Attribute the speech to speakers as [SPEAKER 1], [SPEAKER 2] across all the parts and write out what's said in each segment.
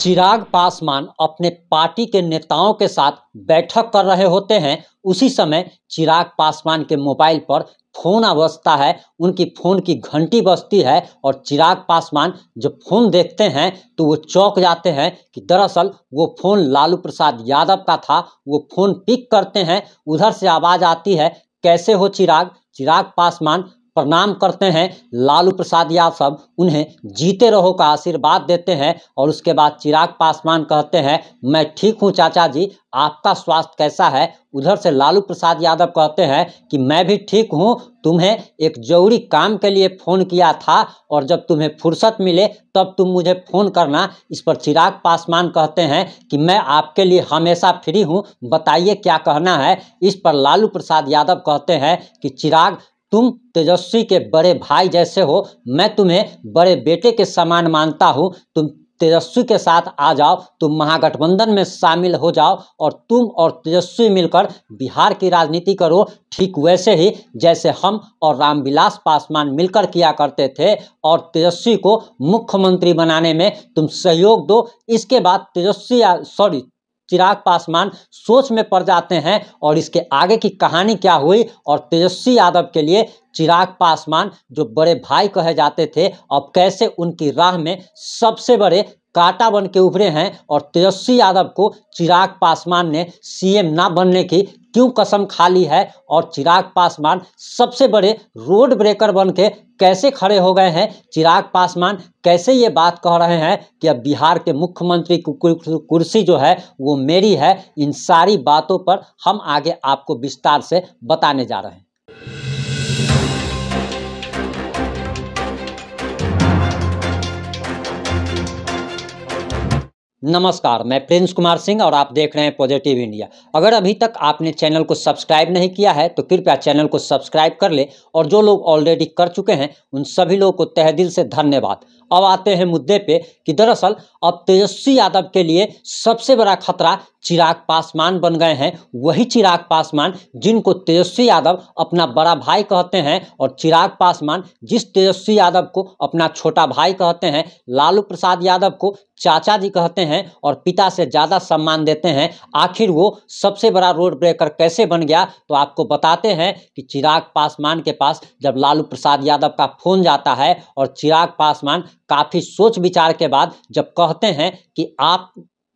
[SPEAKER 1] चिराग पासवान अपने पार्टी के नेताओं के साथ बैठक कर रहे होते हैं उसी समय चिराग पासवान के मोबाइल पर फोन अवस्था है उनकी फोन की घंटी बजती है और चिराग पासवान जब फोन देखते हैं तो वो चौंक जाते हैं कि दरअसल वो फोन लालू प्रसाद यादव का था वो फोन पिक करते हैं उधर से आवाज़ आती है कैसे हो चिराग चिराग पासवान प्रणाम करते हैं लालू प्रसाद यादव उन्हें जीते रहो का आशीर्वाद देते हैं और उसके बाद चिराग पासवान कहते हैं मैं ठीक हूँ चाचा जी आपका स्वास्थ्य कैसा है उधर से लालू प्रसाद यादव कहते हैं कि मैं भी ठीक हूँ तुम्हें एक जरूरी काम के लिए फ़ोन किया था और जब तुम्हें फुर्सत मिले तब तुम मुझे फ़ोन करना इस पर चिराग पासवान कहते हैं कि मैं आपके लिए हमेशा फ्री हूँ बताइए क्या कहना है इस पर लालू प्रसाद यादव कहते हैं कि चिराग तुम तेजस्वी के बड़े भाई जैसे हो मैं तुम्हें बड़े बेटे के समान मानता हूँ तुम तेजस्वी के साथ आ जाओ तुम महागठबंधन में शामिल हो जाओ और तुम और तेजस्वी मिलकर बिहार की राजनीति करो ठीक वैसे ही जैसे हम और रामविलास पासवान मिलकर किया करते थे और तेजस्वी को मुख्यमंत्री बनाने में तुम सहयोग दो इसके बाद तेजस्वी सॉरी चिराग पासवान सोच में पड़ जाते हैं और इसके आगे की कहानी क्या हुई और तेजस्वी यादव के लिए चिराग पासवान जो बड़े भाई कहे जाते थे अब कैसे उनकी राह में सबसे बड़े कांटा बन के उभरे हैं और तेजस्वी यादव को चिराग पासवान ने सीएम ना बनने की क्यों कसम खा ली है और चिराग पासवान सबसे बड़े रोड ब्रेकर बन के कैसे खड़े हो गए हैं चिराग पासवान कैसे ये बात कह रहे हैं कि अब बिहार के मुख्यमंत्री की कुर्सी जो है वो मेरी है इन सारी बातों पर हम आगे आपको विस्तार से बताने जा रहे हैं नमस्कार मैं प्रिंस कुमार सिंह और आप देख रहे हैं पॉजिटिव इंडिया अगर अभी तक आपने चैनल को सब्सक्राइब नहीं किया है तो कृपया चैनल को सब्सक्राइब कर ले और जो लोग ऑलरेडी कर चुके हैं उन सभी लोगों को तह दिल से धन्यवाद अब आते हैं मुद्दे पे कि दरअसल अब तेजस्वी यादव के लिए सबसे बड़ा खतरा चिराग पासवान बन गए हैं वही चिराग पासवान जिनको तेजस्वी यादव अपना बड़ा भाई कहते हैं और चिराग पासवान जिस तेजस्वी यादव को अपना छोटा भाई कहते हैं लालू प्रसाद यादव को चाचा जी कहते हैं हैं और पिता से ज़्यादा सम्मान देते हैं आखिर वो सबसे बड़ा रोड ब्रेकर कैसे बन गया तो आपको बताते हैं कि चिराग पासवान के पास जब लालू प्रसाद यादव का फोन जाता है और चिराग पासवान काफ़ी सोच विचार के बाद जब कहते हैं कि आप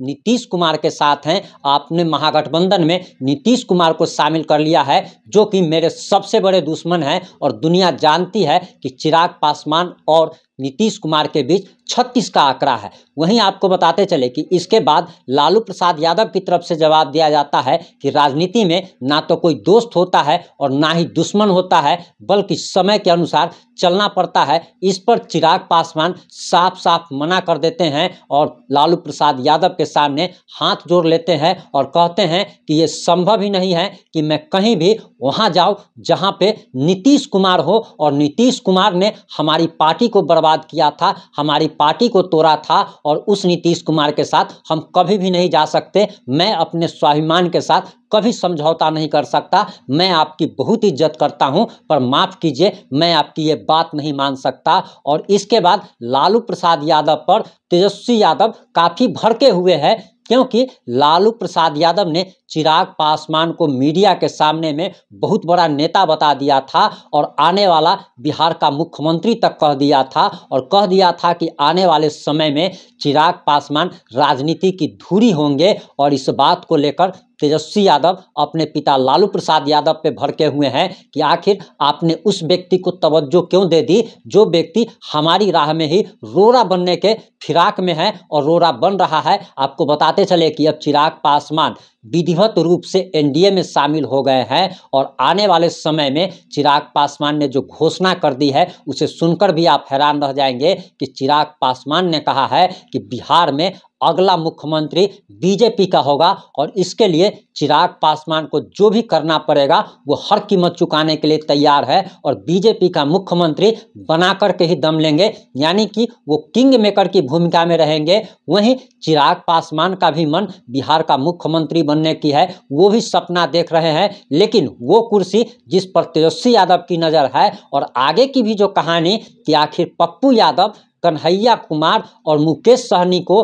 [SPEAKER 1] नीतीश कुमार के साथ हैं आपने महागठबंधन में नीतीश कुमार को शामिल कर लिया है जो कि मेरे सबसे बड़े दुश्मन हैं और दुनिया जानती है कि चिराग पासवान और नीतीश कुमार के बीच 36 का आंकड़ा है वहीं आपको बताते चले कि इसके बाद लालू प्रसाद यादव की तरफ से जवाब दिया जाता है कि राजनीति में ना तो कोई दोस्त होता है और ना ही दुश्मन होता है बल्कि समय के अनुसार चलना पड़ता है इस पर चिराग पासवान साफ साफ मना कर देते हैं और लालू प्रसाद यादव के सामने हाथ जोड़ लेते हैं और कहते हैं कि ये संभव ही नहीं है कि मैं कहीं भी वहाँ जाऊँ जहाँ पे नीतीश कुमार हो और नीतीश कुमार ने हमारी पार्टी को बर्बाद बर्बाद किया था हमारी पार्टी को तोड़ा था और उस नीतीश कुमार के साथ हम कभी भी नहीं जा सकते मैं अपने स्वाभिमान के साथ कभी समझौता नहीं कर सकता मैं आपकी बहुत इज्जत करता हूं पर माफ़ कीजिए मैं आपकी ये बात नहीं मान सकता और इसके बाद लालू प्रसाद यादव पर तेजस्वी यादव काफ़ी भड़के हुए हैं क्योंकि लालू प्रसाद यादव ने चिराग पासवान को मीडिया के सामने में बहुत बड़ा नेता बता दिया था और आने वाला बिहार का मुख्यमंत्री तक कह दिया था और कह दिया था कि आने वाले समय में चिराग पासवान राजनीति की धुरी होंगे और इस बात को लेकर तेजस्वी यादव अपने पिता लालू प्रसाद यादव पे भड़के हुए हैं कि आखिर आपने उस व्यक्ति को तवज्जो क्यों दे दी जो व्यक्ति हमारी राह में ही रोरा बनने के फिराक में है और रोरा बन रहा है आपको बताते चले कि अब चिराग पासवान विधिवत रूप से एनडीए में शामिल हो गए हैं और आने वाले समय में चिराग पासवान ने जो घोषणा कर दी है उसे सुनकर भी आप हैरान रह जाएंगे कि चिराग पासवान ने कहा है कि बिहार में अगला मुख्यमंत्री बीजेपी का होगा और इसके लिए चिराग पासवान को जो भी करना पड़ेगा वो हर कीमत चुकाने के लिए तैयार है और बीजेपी का मुख्यमंत्री बना के ही दम लेंगे यानी कि वो किंग मेकर की भूमिका में रहेंगे वहीं चिराग पासवान का भी मन बिहार का मुख्यमंत्री बनने की है वो भी सपना देख रहे हैं लेकिन वो कुर्सी जिस पर तेजस्वी यादव की नज़र है और आगे की भी जो कहानी कि आखिर पप्पू यादव कन्हैया कुमार और मुकेश सहनी को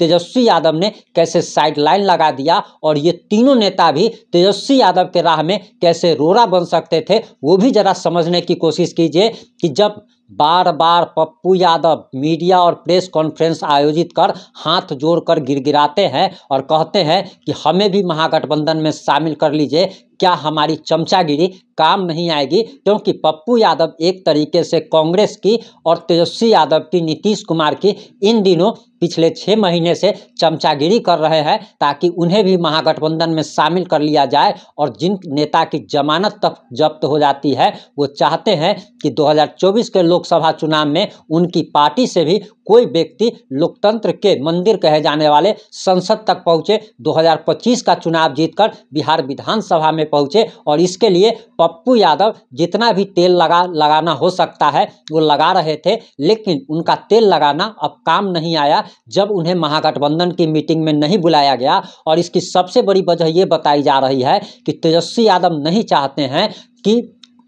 [SPEAKER 1] तेजस्वी यादव ने कैसे साइड लाइन लगा दिया और ये तीनों नेता भी तेजस्वी यादव के राह में कैसे रोरा बन सकते थे वो भी जरा समझने की कोशिश कीजिए कि जब बार बार पप्पू यादव मीडिया और प्रेस कॉन्फ्रेंस आयोजित कर हाथ जोड़कर गिराते हैं और कहते हैं कि हमें भी महागठबंधन में शामिल कर लीजिए क्या हमारी चमचागिरी काम नहीं आएगी क्योंकि पप्पू यादव एक तरीके से कांग्रेस की और तेजस्वी यादव की नीतीश कुमार की इन दिनों पिछले छः महीने से चमचागिरी कर रहे हैं ताकि उन्हें भी महागठबंधन में शामिल कर लिया जाए और जिन नेता की जमानत तक जब्त हो जाती है वो चाहते हैं कि 2024 के लोकसभा चुनाव में उनकी पार्टी से भी कोई व्यक्ति लोकतंत्र के मंदिर कहे जाने वाले संसद तक पहुंचे 2025 का चुनाव जीतकर बिहार विधानसभा में पहुंचे और इसके लिए पप्पू यादव जितना भी तेल लगा लगाना हो सकता है वो लगा रहे थे लेकिन उनका तेल लगाना अब काम नहीं आया जब उन्हें महागठबंधन की मीटिंग में नहीं बुलाया गया और इसकी सबसे बड़ी वजह ये बताई जा रही है कि तेजस्वी यादव नहीं चाहते हैं कि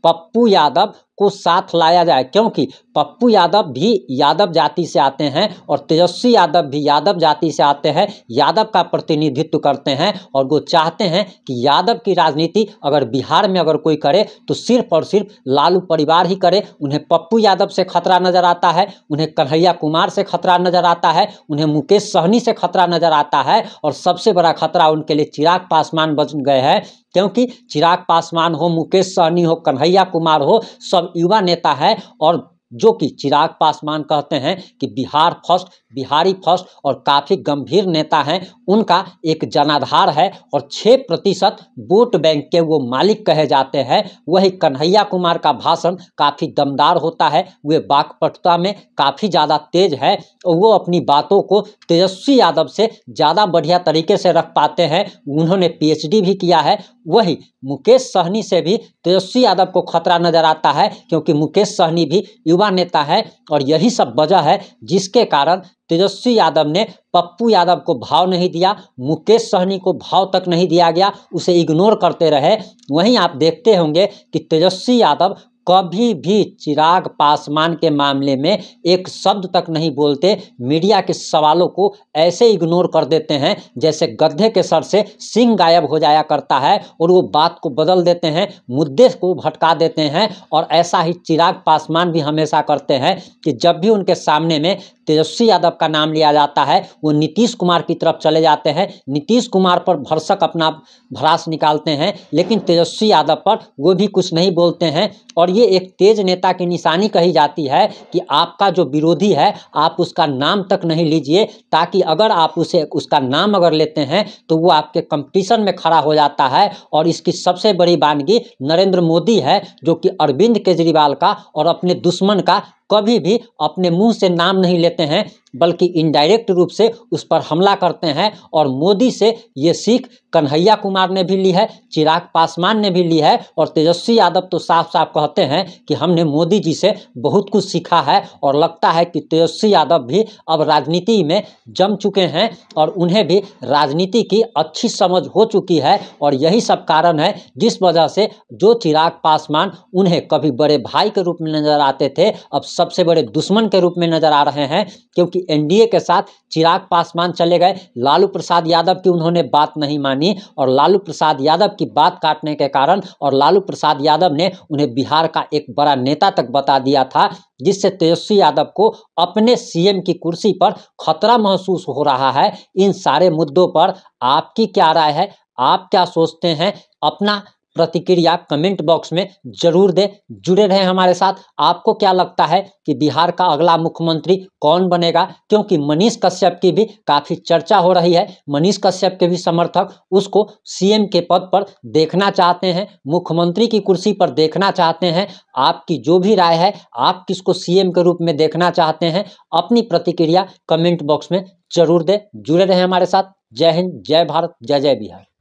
[SPEAKER 1] पप्पू यादव को साथ लाया जाए क्योंकि पप्पू यादव भी यादव जाति से आते हैं और तेजस्वी यादव भी यादव जाति से आते हैं यादव का प्रतिनिधित्व करते हैं और वो चाहते हैं कि यादव की राजनीति अगर बिहार में अगर कोई करे तो सिर्फ और सिर्फ लालू परिवार ही करे उन्हें पप्पू यादव से खतरा नजर आता है उन्हें कन्हैया कुमार से खतरा नजर आता है उन्हें मुकेश सहनी से खतरा नजर आता है और सबसे बड़ा खतरा उनके लिए चिराग पासवान बन गए हैं क्योंकि चिराग पासवान हो मुकेश सहनी हो कन्हैया कुमार हो सब युवा नेता है और जो कि चिराग पासवान कहते हैं कि बिहार फर्स्ट बिहारी फर्स्ट और काफ़ी गंभीर नेता हैं उनका एक जनाधार है और छः प्रतिशत वोट बैंक के वो मालिक कहे जाते हैं वही कन्हैया कुमार का भाषण काफ़ी दमदार होता है वे बागपटता में काफ़ी ज़्यादा तेज है और वो अपनी बातों को तेजस्वी यादव से ज़्यादा बढ़िया तरीके से रख पाते हैं उन्होंने पी भी किया है वही मुकेश सहनी से भी तेजस्वी यादव को खतरा नजर आता है क्योंकि मुकेश सहनी भी युवा युवा नेता है और यही सब वजह है जिसके कारण तेजस्वी यादव ने पप्पू यादव को भाव नहीं दिया मुकेश सहनी को भाव तक नहीं दिया गया उसे इग्नोर करते रहे वहीं आप देखते होंगे कि तेजस्वी यादव कभी भी चिराग पासवान के मामले में एक शब्द तक नहीं बोलते मीडिया के सवालों को ऐसे इग्नोर कर देते हैं जैसे गधे के सर से सिंह गायब हो जाया करता है और वो बात को बदल देते हैं मुद्दे को भटका देते हैं और ऐसा ही चिराग पासवान भी हमेशा करते हैं कि जब भी उनके सामने में तेजस्वी यादव का नाम लिया जाता है वो नीतीश कुमार की तरफ चले जाते हैं नीतीश कुमार पर भरसक अपना भरास निकालते हैं लेकिन तेजस्वी यादव पर वो भी कुछ नहीं बोलते हैं और ये एक तेज नेता की निशानी कही जाती है कि आपका जो विरोधी है आप उसका नाम तक नहीं लीजिए ताकि अगर आप उसे उसका नाम अगर लेते हैं तो वो आपके कंपटीशन में खड़ा हो जाता है और इसकी सबसे बड़ी वानगी नरेंद्र मोदी है जो कि अरविंद केजरीवाल का और अपने दुश्मन का कभी भी अपने मुंह से नाम नहीं लेते हैं बल्कि इनडायरेक्ट रूप से उस पर हमला करते हैं और मोदी से ये सीख कन्हैया कुमार ने भी ली है चिराग पासवान ने भी ली है और तेजस्वी यादव तो साफ साफ कहते हैं कि हमने मोदी जी से बहुत कुछ सीखा है और लगता है कि तेजस्वी यादव भी अब राजनीति में जम चुके हैं और उन्हें भी राजनीति की अच्छी समझ हो चुकी है और यही सब कारण है जिस वजह से जो चिराग पासवान उन्हें कभी बड़े भाई के रूप में नजर आते थे अब सबसे बड़े दुश्मन के रूप में नजर आ रहे हैं क्योंकि एनडीए के साथ चिराग पासवान चले गए लालू प्रसाद यादव की उन्होंने बात नहीं मानी और लालू प्रसाद यादव की बात काटने के कारण और लालू प्रसाद यादव ने उन्हें बिहार का एक बड़ा नेता तक बता दिया था जिससे तेजस्वी यादव को अपने सीएम की कुर्सी पर खतरा महसूस हो रहा है इन सारे मुद्दों पर आपकी क्या राय है आप क्या सोचते हैं अपना प्रतिक्रिया कमेंट बॉक्स में जरूर दें जुड़े रहें हमारे साथ आपको क्या लगता है कि बिहार का अगला मुख्यमंत्री कौन बनेगा क्योंकि मनीष कश्यप की भी काफ़ी चर्चा हो रही है मनीष कश्यप के भी समर्थक उसको सीएम के पद पर देखना चाहते हैं मुख्यमंत्री की कुर्सी पर देखना चाहते हैं आपकी जो भी राय है आप किसको सीएम के रूप में देखना चाहते हैं अपनी प्रतिक्रिया कमेंट बॉक्स में जरूर दें जुड़े रहें हमारे साथ जय हिंद जय भारत जय जय बिहार